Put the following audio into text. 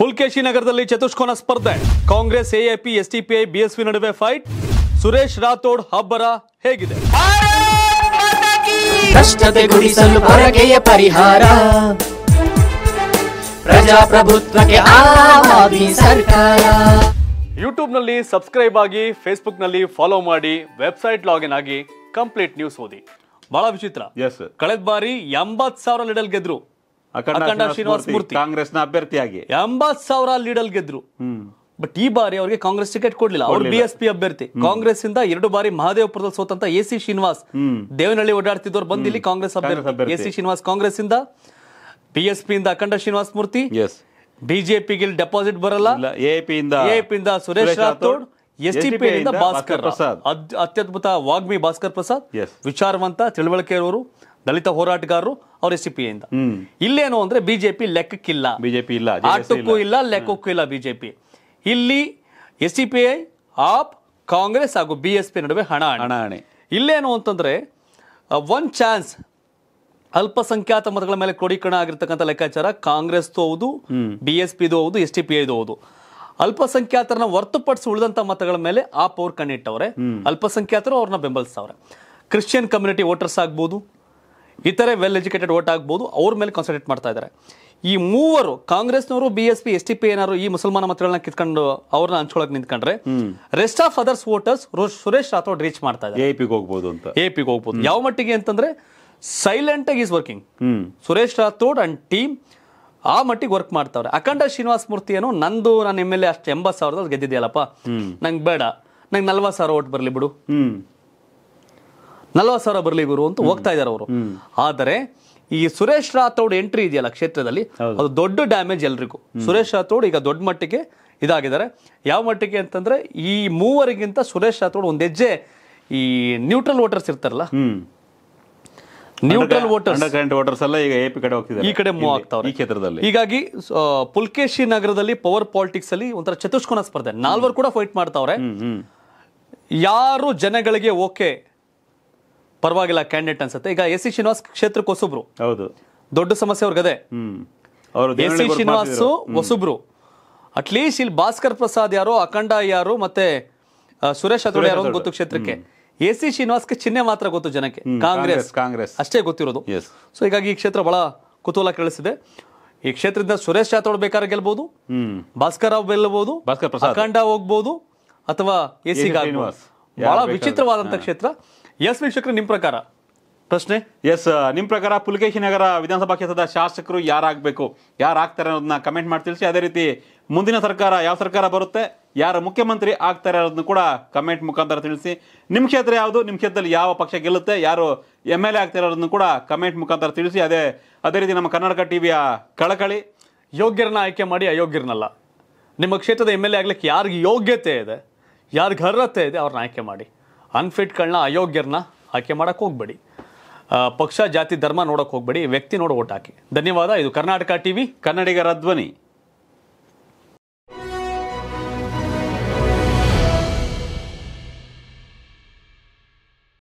ಪುಲ್ಕೇಶಿ ನಗರದಲ್ಲಿ ಚತುಷ್ಕೋನ ಸ್ಪರ್ಧೆ ಕಾಂಗ್ರೆಸ್ ಎಐಪಿ ಎಸ್ಟಿಪಿಐ ಬಿಎಸ್ಪಿ ನಡುವೆ ಫೈಟ್ ಸುರೇಶ್ ರಾಥೋಡ್ ಹಬ್ಬರ ಹೇಗಿದೆ ಯೂಟ್ಯೂಬ್ ಗುಡಿಸಲು ಪರಿಹಾರ ಪ್ರಜಾಪ್ರಭುತ್ವಕ್ಕೆ ಸರ್ಕಾರ ನಲ್ಲಿ ಸಬ್ಸ್ಕ್ರೈಬ್ ಆಗಿ ನಲ್ಲಿ ಫಾಲೋ ಮಾಡಿ ವೆಬ್ಸೈಟ್ ಲಾಗಿನ್ ಆಗಿ ಕಂಪ್ಲೀಟ್ ನ್ಯೂಸ್ ಓದಿ ಬಹಳ ವಿಚಿತ್ರ ಕಳೆದ ಬಾರಿ ಎಂಬತ್ ಸಾವಿರ ಲಿಡಲ್ ಗೆದ್ರು ಅಖಂಡ ಶ್ರೀನಿವಾಸ ಮೂರ್ತಿ ಕಾಂಗ್ರೆಸ್ನ ಅಭ್ಯರ್ಥಿಯಾಗಿ ಎಂಬತ್ ಸಾವಿರ ಲೀಡಲ್ ಗೆದ್ರು ಬಟ್ ಈ ಬಾರಿ ಅವರಿಗೆ ಕಾಂಗ್ರೆಸ್ ಟಿಕೆಟ್ ಕೊಡ್ಲಿಲ್ಲ ಅವರು ಬಿ ಎಸ್ ಪಿ ಅಭ್ಯರ್ಥಿ ಕಾಂಗ್ರೆಸ್ ಇಂದ ಎರಡು ಬಾರಿ ಮಹಾದೇವಪುರದಲ್ಲಿ ಸೋತಂತ ಎ ಸಿ ಶ್ರೀನಿವಾಸ್ ದೇವನಹಳ್ಳಿ ಓಡಾಡ್ತಿದ್ದವ್ರು ಬಂದ ಇಲ್ಲಿ ಕಾಂಗ್ರೆಸ್ ಅಭ್ಯರ್ಥಿ ಎ ಸಿ ಶ್ರೀನಿವಾಸ್ ಕಾಂಗ್ರೆಸ್ ಇಂದ ಬಿ ಎಸ್ ಪಿ ಇಂದ ಅಖಂಡ ಶ್ರೀನಿವಾಸ ಮೂರ್ತಿ ಬಿಜೆಪಿಗೆ ಡೆಪಾಸಿಟ್ ಬರಲ್ಲ ಇಂದ Suresh Rathod S T P Bhaskar Prasad ಅತ್ಯದ್ಭುತ ವಾಗ್ಮಿ ಭಾಸ್ಕರ್ ಪ್ರಸಾದ್ ವಿಚಾರವಂತ ತಿಳುವಳಿಕೆ ಇರೋರು ದಲಿತ ಹೋರಾಟಗಾರರು ಅವ್ರ ಎಸ್ ಪಿಯಿಂದ ಇಲ್ಲೇನು ಅಂದ್ರೆ ಬಿಜೆಪಿ ಲೆಕ್ಕಕ್ಕಿಲ್ಲ ಬಿಜೆಪಿ ಇಲ್ಲ ಆಟಕ್ಕೂ ಇಲ್ಲ ಲೆಕ್ಕಕ್ಕೂ ಇಲ್ಲ ಬಿಜೆಪಿ ಇಲ್ಲಿ S C P I AAP Congress ಹಾಗೂ ಬಿ ಎಸ್ ಪಿ ನಡುವೆ ಹಣ ಹಣಾಹಣಿ ಇಲ್ಲೇನು ಅಂತಂದ್ರೆ ಒನ್ ಚಾನ್ಸ್ ಅಲ್ಪಸಂಖ್ಯಾತ ಮತಗಳ ಮೇಲೆ ಕ್ರೋಢೀಕರಣ ಆಗಿರ್ತಕ್ಕಂಥ ಲೆಕ್ಕಾಚಾರ ಕಾಂಗ್ರೆಸ್ ಹೌದು ಬಿ ಎಸ್ ಪಿದು ಹೌದು ಎಸ್ ಟಿ ಪಿ ಐದು ಹೌದು ಅಲ್ಪಸಂಖ್ಯಾತರನ್ನ ಹೊರತುಪಡಿಸಿ ಉಳಿದಂತ ಮತಗಳ ಮೇಲೆ ಆಪ್ ಪವರ್ ಕಣ್ಣಿಟ್ಟವ್ರೆ ಅಲ್ಪಸಂಖ್ಯಾತರು ಅವ್ರನ್ನ ಬೆಂಬಲಿಸ್ತವ್ರೆ ಕ್ರಿಶ್ಚಿಯನ್ ಕಮ್ಯುನಿಟಿ ವೋಟರ್ಸ್ ಆಗ್ಬೋದು ಇತರೆ ವೆಲ್ ಎಜುಕೇಟೆಡ್ ಓಟ್ ಆಗ್ಬೋದು ಅವ್ರ ಮೇಲೆ ಕಾನ್ಸಂಟ್ರೇಟ್ ಮಾಡ್ತಾ ಇದ್ದಾರೆ ಈ ಮೂವರು ಕಾಂಗ್ರೆಸ್ನವರು B S P S T P ಏನಾದ್ರು ಈ ಮುಸಲ್ಮಾನ ಮತಗಳನ್ನ ಕಿತ್ಕೊಂಡು ಅವ್ರನ್ನ ಹಂಚ್ಕೊಳಕ್ ನಿಂತ್ಕೊಂಡ್ರೆ rest of others voters Suresh Rathod reach ಮಾಡ್ತಾ ಇದ್ದಾರೆ ಎ ಪಿಗೆ ಹೋಗ್ಬೋದು ಅಂತ ಎ ಪಿಗೆ ಹೋಗ್ಬೋದು ಯಾವ ಮಟ್ಟಿಗೆ ಅಂತಂದ್ರೆ ಸೈಲೆಂಟ್ ಆಗಿ is working Suresh Rathod and team ಆ ಮಟ್ಟಿಗೆ ವರ್ಕ್ ಮಾಡ್ತಾವ್ರೆ ಅಖಂಡ ಶ್ರೀನಿವಾಸ ಮೂರ್ತಿ ಏನು ನಂದು ನಾನು ಎಮ್ ಎಲ್ ಎ ಅಷ್ಟು ಎಂಬತ್ತು ಸಾವಿರದ ಗೆದ್ದಿದೆಯಲ್ಲಪ್ಪ ನಂಗೆ ಬೇಡ ನಂಗೆ ನಲ್ವತ್ತು ಸಾವಿರ ಓಟ್ ಬರಲಿ ಬಿಡು ನಲ್ವತ್ತು ಸಾವಿರ ಬರಲಿ ಗುರು ಅಂತ ಹೋಗ್ತಾ ಇದಾರೆ ಅವರು ಆದರೆ ಈ ಸುರೇಶ್ ರಾಥೋಡ್ ಎಂಟ್ರಿ ಇದೆಯಲ್ಲ ಕ್ಷೇತ್ರದಲ್ಲಿ ಅದು ದೊಡ್ಡ ಡ್ಯಾಮೇಜ್ ಎಲ್ರಿಗೂ ಸುರೇಶ್ ರಾಥೋಡ್ ಈಗ ದೊಡ್ಡ ಮಟ್ಟಿಗೆ ಇದಾಗಿದ್ದಾರೆ ಯಾವ ಮಟ್ಟಿಗೆ ಅಂತಂದ್ರೆ ಈ ಮೂವರಿಗಿಂತ ಸುರೇಶ್ ರಾಥೋಡ್ ಒಂದ್ ಹೆಜ್ಜೆ ಈ ನ್ಯೂಟ್ರಲ್ ವೋಟರ್ಸ್ ಇರ್ತಾರಲ್ಲ ನ್ಯೂಟ್ರಲ್ ವೋಟರ್ಸ್ ಎಲ್ಲ ಈಗ ಎಪಿ ಕಡೆ ಹೋಗ್ತಿದ್ದಾರೆ ಈ ಕಡೆ ಮೂವ್ ಆಗ್ತಾವೆ ಈ ಕ್ಷೇತ್ರದಲ್ಲಿ ಹೀಗಾಗಿ ಪುಲ್ಕೇಶಿ ನಗರದಲ್ಲಿ ಪವರ್ ಪಾಲಿಟಿಕ್ಸ್ ಅಲ್ಲಿ ಒಂಥರ ಚತುಷ್ಕೋನ ಸ್ಪರ್ಧೆ ನಾಲ್ವರು ಕೂಡ ಫೈಟ್ ಮಾಡ್ತಾವ್ರೆ ಯಾರು ಜನಗಳಿಗೆ ಓಕೆ ಪರವಾಗಿಲ್ಲ ಕ್ಯಾಂಡಿಡೇಟ್ ಅನ್ಸುತ್ತೆ ಈಗ ಎಸ್ ಸಿ ಶ್ರೀನಿವಾಸ್ ಕ್ಷೇತ್ರಕ್ಕೆ ಹೊಸಬ್ರು ಹೌದು ದೊಡ್ಡ ಸಮಸ್ಯೆ ಅವ್ರಿಗದೇ ಎಸ್ ಸಿ ಶ್ರೀನಿವಾಸ್ ಹೊಸಬ್ರು ಅಟ್ಲೀಸ್ಟ್ ಇಲ್ಲಿ ಭಾಸ್ಕರ್ ಪ್ರಸಾದ್ ಯಾರು ಅಖಂಡ ಯಾರು ಮತ್ತೆ ಸುರೇಶ್ ಅತೋಳಿ ಯಾರು ಗೊತ್ತು ಕ್ಷೇತ್ರಕ್ಕೆ ಎ ಸಿ ಶ್ರೀನಿವಾಸ್ಗೆ ಚಿಹ್ನೆ ಮಾತ್ರ ಗೊತ್ತು ಜನಕ್ಕೆ ಕಾಂಗ್ರೆಸ್ ಕಾಂಗ್ರೆಸ್ ಅಷ್ಟೇ ಗೊತ್ತಿರೋದು ಸೊ ಹೀಗಾಗಿ ಈ ಕ್ಷೇತ್ರ ಬಹಳ ಕುತೂಹಲ ಕೇಳಿಸಿದೆ ಈ ಕ್ಷೇತ್ರದಿಂದ ಸುರೇಶ್ ಜಾತೋಡ್ ಬೇಕಾದ್ರೆ ಗೆಲ್ಬಹುದು ಭಾಸ್ಕರ್ ರಾವ್ ಗೆಲ್ಲಬಹುದು ಅಖಂಡ ಹೋಗ್ಬಹುದು ಅಥವಾ ಎ ಸಿ ಬಹಳ ವಿಚಿತ್ರವಾದಂತಹ ಕ್ಷೇತ್ರ ಎಸ್ ವೀಕ್ಷಕರು ನಿಮ್ಮ ಪ್ರಕಾರ ಪ್ರಶ್ನೆ ಎಸ್ ನಿಮ್ಮ ಪ್ರಕಾರ ಪುಲಕೇಶಿ ನಗರ ವಿಧಾನಸಭಾ ಕ್ಷೇತ್ರದ ಶಾಸಕರು ಯಾರಾಗಬೇಕು ಆಗ್ತಾರೆ ಅನ್ನೋದನ್ನ ಕಮೆಂಟ್ ಮಾಡಿ ತಿಳಿಸಿ ಅದೇ ರೀತಿ ಮುಂದಿನ ಸರ್ಕಾರ ಯಾವ ಸರ್ಕಾರ ಬರುತ್ತೆ ಯಾರು ಮುಖ್ಯಮಂತ್ರಿ ಆಗ್ತಾರೆ ಅನ್ನೋದನ್ನು ಕೂಡ ಕಮೆಂಟ್ ಮುಖಾಂತರ ತಿಳಿಸಿ ನಿಮ್ಮ ಕ್ಷೇತ್ರ ಯಾವುದು ನಿಮ್ಮ ಕ್ಷೇತ್ರದಲ್ಲಿ ಯಾವ ಪಕ್ಷ ಗೆಲ್ಲುತ್ತೆ ಯಾರು ಎಮ್ ಎಲ್ ಎ ಆಗ್ತಾರೆ ಅನ್ನೋದನ್ನು ಕೂಡ ಕಮೆಂಟ್ ಮುಖಾಂತರ ತಿಳಿಸಿ ಅದೇ ಅದೇ ರೀತಿ ನಮ್ಮ ಕರ್ನಾಟಕ ಟಿ ವಿಯ ಕಳಕಳಿ ಯೋಗ್ಯರನ್ನ ಆಯ್ಕೆ ಮಾಡಿ ಅಯೋಗ್ಯರನ್ನಲ್ಲ ನಿಮ್ಮ ಕ್ಷೇತ್ರದ ಎಮ್ ಎಲ್ ಎ ಆಗ್ಲಿಕ್ಕೆ ಯಾರಿಗೆ ಯೋಗ್ಯತೆ ಇದೆ ಯಾರಿಗೆ ಅರ್ಹತೆ ಇದೆ ಅವ್ರನ್ನ ಆಯ್ಕೆ ಮಾಡಿ ಅನ್ಫಿಟ್ಗಳನ್ನ ಅಯೋಗ್ಯರನ್ನ ಆಯ್ಕೆ ಮಾಡೋಕೆ ಹೋಗಬೇಡಿ ಪಕ್ಷ ಜಾತಿ ಧರ್ಮ ನೋಡೋಕೆ ಹೋಗಬೇಡಿ ವ್ಯಕ್ತಿ ನೋಡೋ ಓಟ್ ಹಾಕಿ ಧನ್ಯವಾದ ಇದು ಕರ್ನಾಟಕ ಟಿ ವಿ ಕನ್ನಡಿಗರ ಧ್ವನಿ